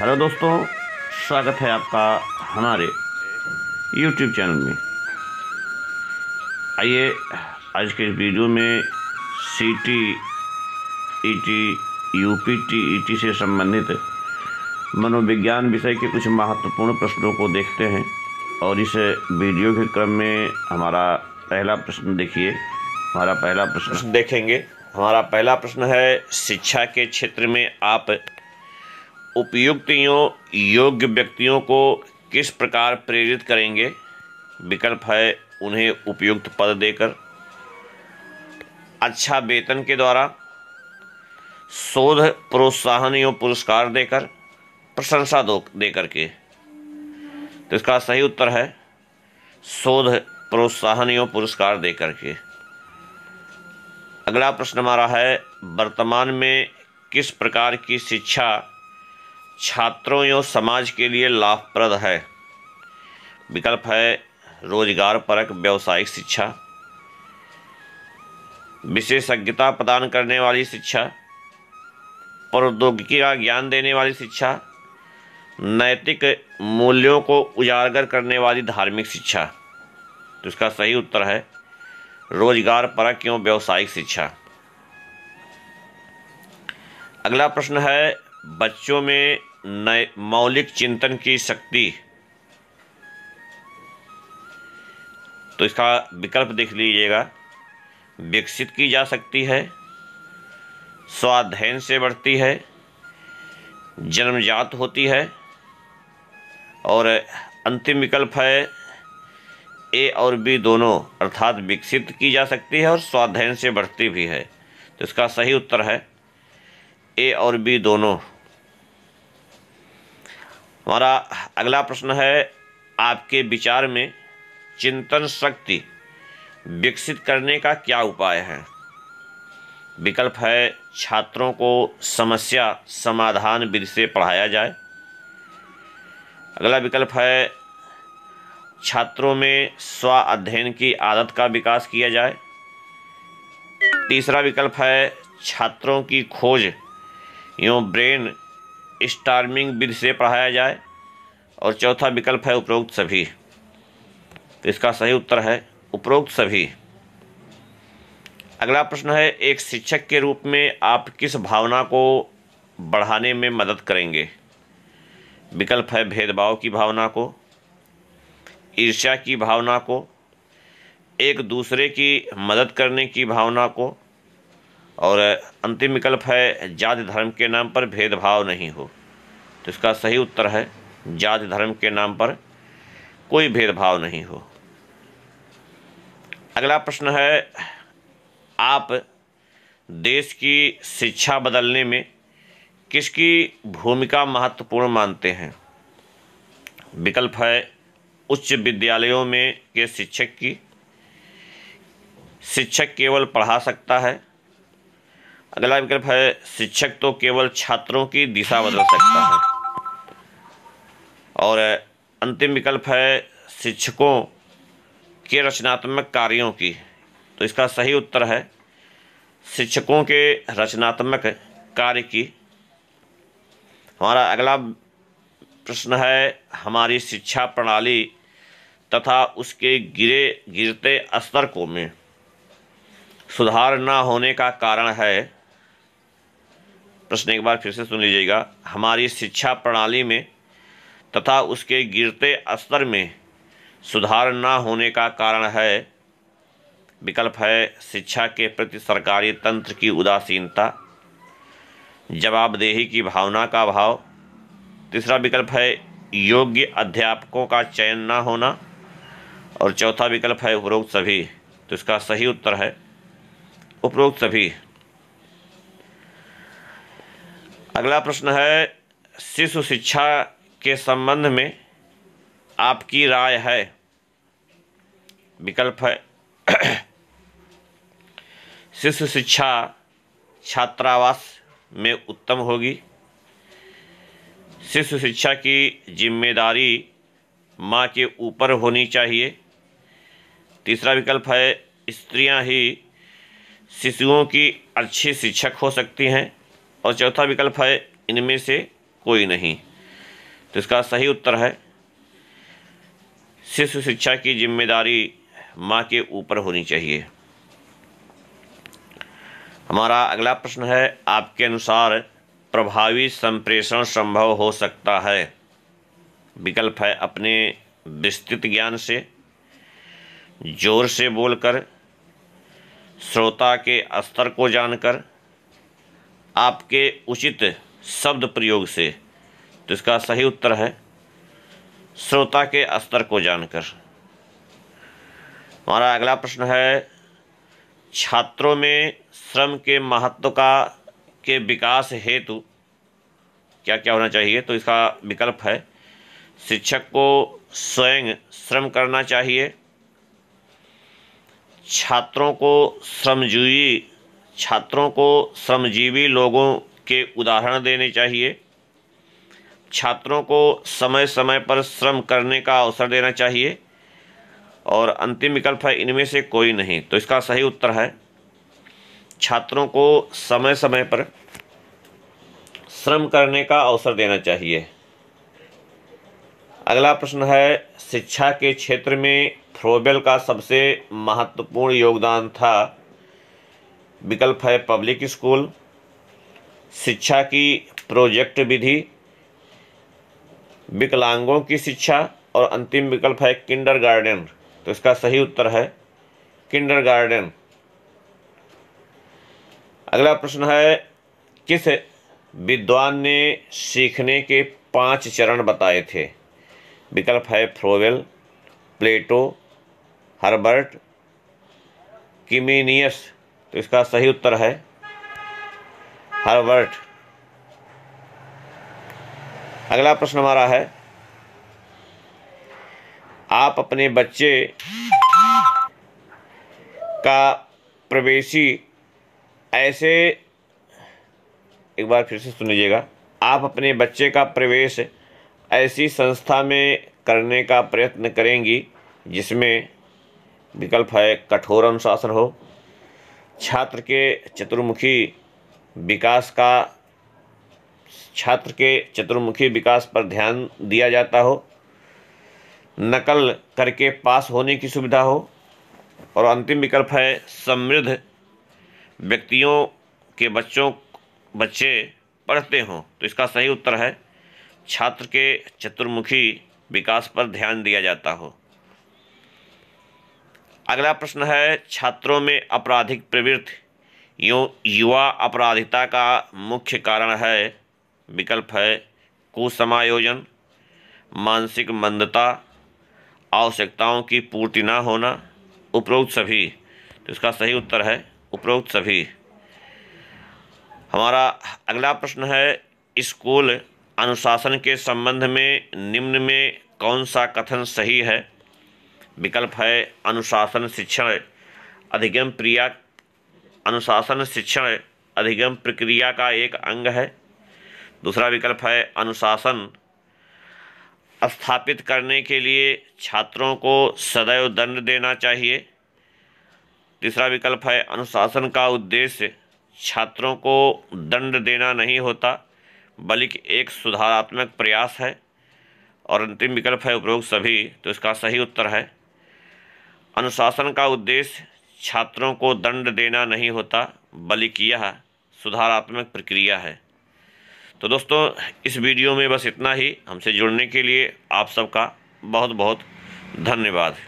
hello दोस्तों स्वागत है आपका हमारे यूट्यूब चैनल में आइए आज के इस वीडियो में C T E T U P T E T से संबंधित मनोविज्ञान विषय के कुछ महत्वपूर्ण प्रश्नों को देखते हैं और इस वीडियो के क्रम में हमारा पहला प्रश्न देखिए हमारा पहला प्रश्न देखेंगे हमारा पहला प्रश्न है शिक्षा के क्षेत्र में आप उपयुक्त योग्य व्यक्तियों को किस प्रकार प्रेरित करेंगे विकल्प है उन्हें उपयुक्त पद देकर अच्छा वेतन के द्वारा शोध प्रोत्साहन एवं पुरस्कार देकर प्रशंसा दो देकर के तो इसका सही उत्तर है शोध प्रोत्साहन एवं पुरस्कार देकर के अगला प्रश्न हमारा है वर्तमान में किस प्रकार की शिक्षा छात्रों एवं समाज के लिए लाभप्रद है विकल्प है रोजगार परक व्यावसायिक शिक्षा विशेषज्ञता प्रदान करने वाली शिक्षा प्रौद्योगिकी का ज्ञान देने वाली शिक्षा नैतिक मूल्यों को उजागर करने वाली धार्मिक शिक्षा तो इसका सही उत्तर है रोजगार परक एवं व्यावसायिक शिक्षा अगला प्रश्न है बच्चों में नए मौलिक चिंतन की शक्ति तो इसका विकल्प देख लीजिएगा विकसित की जा सकती है स्वाध्ययन से बढ़ती है जन्मजात होती है और अंतिम विकल्प है ए और बी दोनों अर्थात विकसित की जा सकती है और स्वाध्ययन से बढ़ती भी है तो इसका सही उत्तर है ए और बी दोनों हमारा अगला प्रश्न है आपके विचार में चिंतन शक्ति विकसित करने का क्या उपाय है विकल्प है छात्रों को समस्या समाधान विधि से पढ़ाया जाए अगला विकल्प है छात्रों में स्व अध्ययन की आदत का विकास किया जाए तीसरा विकल्प है छात्रों की खोज एवं ब्रेन स्टार्मिंग विधि से पढ़ाया जाए और चौथा विकल्प है उपरोक्त सभी तो इसका सही उत्तर है उपरोक्त सभी अगला प्रश्न है एक शिक्षक के रूप में आप किस भावना को बढ़ाने में मदद करेंगे विकल्प है भेदभाव की भावना को ईर्ष्या की भावना को एक दूसरे की मदद करने की भावना को और अंतिम विकल्प है जाति धर्म के नाम पर भेदभाव नहीं हो तो इसका सही उत्तर है जाति धर्म के नाम पर कोई भेदभाव नहीं हो अगला प्रश्न है आप देश की शिक्षा बदलने में किसकी भूमिका महत्वपूर्ण मानते हैं विकल्प है उच्च विद्यालयों में के शिक्षक की शिक्षक केवल पढ़ा सकता है अगला विकल्प है शिक्षक तो केवल छात्रों की दिशा बदल सकता है और अंतिम विकल्प है शिक्षकों के रचनात्मक कार्यों की तो इसका सही उत्तर है शिक्षकों के रचनात्मक कार्य की हमारा अगला प्रश्न है हमारी शिक्षा प्रणाली तथा उसके गिरे गिरते स्तर को में सुधार न होने का कारण है प्रश्न एक बार फिर से सुन लीजिएगा हमारी शिक्षा प्रणाली में तथा उसके गिरते स्तर में सुधार न होने का कारण है विकल्प है शिक्षा के प्रति सरकारी तंत्र की उदासीनता जवाबदेही की भावना का अभाव तीसरा विकल्प है योग्य अध्यापकों का चयन न होना और चौथा विकल्प है उपरोक्त सभी तो इसका सही उत्तर है उपरोक्त सभी अगला प्रश्न है शिशु शिक्षा के संबंध में आपकी राय है विकल्प है शिशु शिक्षा छात्रावास में उत्तम होगी शिशु शिक्षा की जिम्मेदारी माँ के ऊपर होनी चाहिए तीसरा विकल्प है स्त्रियाँ ही शिशुओं की अच्छी शिक्षक हो सकती हैं और चौथा विकल्प है इनमें से कोई नहीं तो इसका सही उत्तर है शिशु शिक्षा की जिम्मेदारी माँ के ऊपर होनी चाहिए हमारा अगला प्रश्न है आपके अनुसार प्रभावी संप्रेषण संभव हो सकता है विकल्प है अपने विस्तृत ज्ञान से जोर से बोलकर श्रोता के स्तर को जानकर आपके उचित शब्द प्रयोग से तो इसका सही उत्तर है श्रोता के स्तर को जानकर हमारा अगला प्रश्न है छात्रों में श्रम के महत्व का के विकास हेतु क्या क्या होना चाहिए तो इसका विकल्प है शिक्षक को स्वयं श्रम करना चाहिए छात्रों को श्रमजीवी छात्रों को श्रमजीवी लोगों के उदाहरण देने चाहिए छात्रों को समय समय पर श्रम करने का अवसर देना चाहिए और अंतिम विकल्प है इनमें से कोई नहीं तो इसका सही उत्तर है छात्रों को समय समय पर श्रम करने का अवसर देना चाहिए अगला प्रश्न है शिक्षा के क्षेत्र में फ्रोबेल का सबसे महत्वपूर्ण योगदान था विकल्प है पब्लिक स्कूल शिक्षा की प्रोजेक्ट विधि विकलांगों की शिक्षा और अंतिम विकल्प है किंडर गार्डन तो इसका सही उत्तर है किंडर गार्डन अगला प्रश्न है किस विद्वान ने सीखने के पांच चरण बताए थे विकल्प है फ्रोवेल प्लेटो हर्बर्ट किमिनियस तो इसका सही उत्तर है हार्वर्ड अगला प्रश्न हमारा है आप अपने बच्चे का प्रवेशी ऐसे एक बार फिर से सुन लीजिएगा आप अपने बच्चे का प्रवेश ऐसी संस्था में करने का प्रयत्न करेंगी जिसमें विकल्प है कठोर अनुशासन हो छात्र के चतुर्मुखी विकास का छात्र के चतुर्मुखी विकास पर ध्यान दिया जाता हो नकल करके पास होने की सुविधा हो और अंतिम विकल्प है समृद्ध व्यक्तियों के बच्चों बच्चे पढ़ते हों तो इसका सही उत्तर है छात्र के चतुर्मुखी विकास पर ध्यान दिया जाता हो अगला प्रश्न है छात्रों में आपराधिक प्रवृत्ति यूँ युवा आपराधिकता का मुख्य कारण है विकल्प है कुसमायोजन मानसिक मंदता आवश्यकताओं की पूर्ति ना होना उपरोक्त सभी तो इसका सही उत्तर है उपरोक्त सभी हमारा अगला प्रश्न है स्कूल अनुशासन के संबंध में निम्न में कौन सा कथन सही है विकल्प है अनुशासन शिक्षण अधिगम प्रिया अनुशासन शिक्षण अधिगम प्रक्रिया का एक अंग है दूसरा विकल्प है अनुशासन स्थापित करने के लिए छात्रों को सदैव दंड देना चाहिए तीसरा विकल्प है अनुशासन का उद्देश्य छात्रों को दंड देना नहीं होता बल्कि एक सुधारात्मक प्रयास है और अंतिम विकल्प है उपरोक्त सभी तो इसका सही उत्तर है अनुशासन का उद्देश्य छात्रों को दंड देना नहीं होता बल्कि यह सुधारात्मक प्रक्रिया है तो दोस्तों इस वीडियो में बस इतना ही हमसे जुड़ने के लिए आप सबका बहुत बहुत धन्यवाद